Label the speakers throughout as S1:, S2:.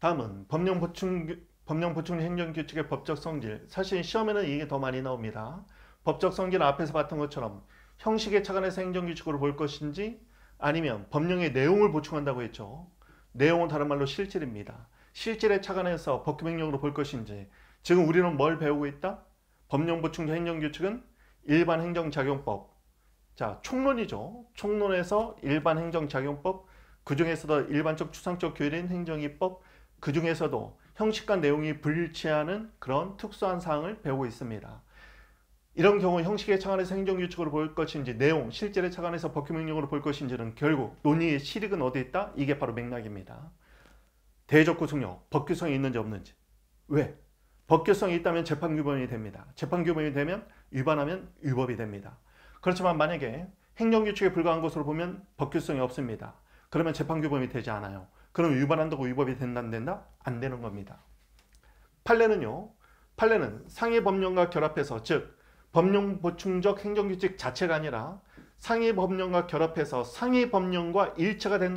S1: 다음은 법령 보충 법령 보충 행정 규칙의 법적 성질. 사실 시험에는 이게 더 많이 나옵니다. 법적 성질 앞에서 봤던 것처럼 형식의차관에서 행정 규칙으로 볼 것인지 아니면 법령의 내용을 보충한다고 했죠. 내용은 다른 말로 실질입니다. 실질의차관에서 법규명령으로 볼 것인지 지금 우리는 뭘 배우고 있다? 법령 보충 행정 규칙은 일반 행정작용법, 자, 총론이죠. 총론에서 일반 행정작용법, 그중에서도 일반적 추상적 교일인 행정이법, 그중에서도 형식과 내용이 불일치하는 그런 특수한 사항을 배우고 있습니다. 이런 경우 형식의 차관에서 행정규칙으로 볼 것인지 내용, 실제의 차관에서 법규명령으로 볼 것인지는 결국 논의의 실익은 어디 있다? 이게 바로 맥락입니다. 대적구속력 법규성이 있는지 없는지. 왜? 법규성이 있다면 재판규범이 됩니다. 재판규범이 되면 위반하면 위법이 됩니다. 그렇지만 만약에 행정규칙에 불과한 것으로 보면 법규성이 없습니다. 그러면 재판규범이 되지 않아요. 그럼 위반한다고 위법이 된다 안 된다? 안 되는 겁니다. 판례는요. 판례는 상해 법령과 결합해서 즉 법령 보충적 행정규칙 자체가 아니라 상해 법령과 결합해서 상해 법령과 일체가 된,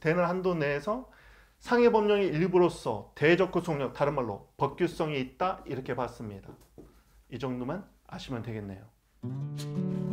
S1: 되는 한도 내에서 상해 법령의 일부로서 대적 구속력 다른 말로 법규성이 있다 이렇게 봤습니다. 이 정도만 아시면 되겠네요.